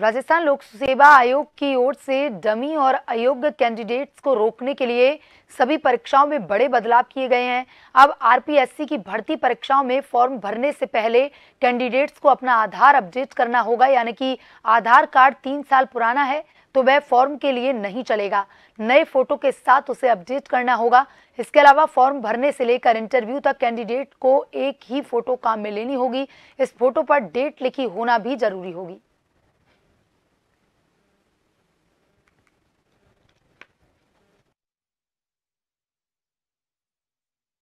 राजस्थान लोक सेवा आयोग की ओर से डमी और अयोग्य कैंडिडेट्स को रोकने के लिए सभी परीक्षाओं में बड़े बदलाव किए गए हैं अब आरपीएससी की भर्ती परीक्षाओं में फॉर्म भरने से पहले कैंडिडेट्स को अपना आधार अपडेट करना होगा यानी कि आधार कार्ड तीन साल पुराना है तो वह फॉर्म के लिए नहीं चलेगा नए फोटो के साथ उसे अपडेट करना होगा इसके अलावा फॉर्म भरने से लेकर इंटरव्यू तक कैंडिडेट को एक ही फोटो काम में लेनी होगी इस फोटो पर डेट लिखी होना भी जरूरी होगी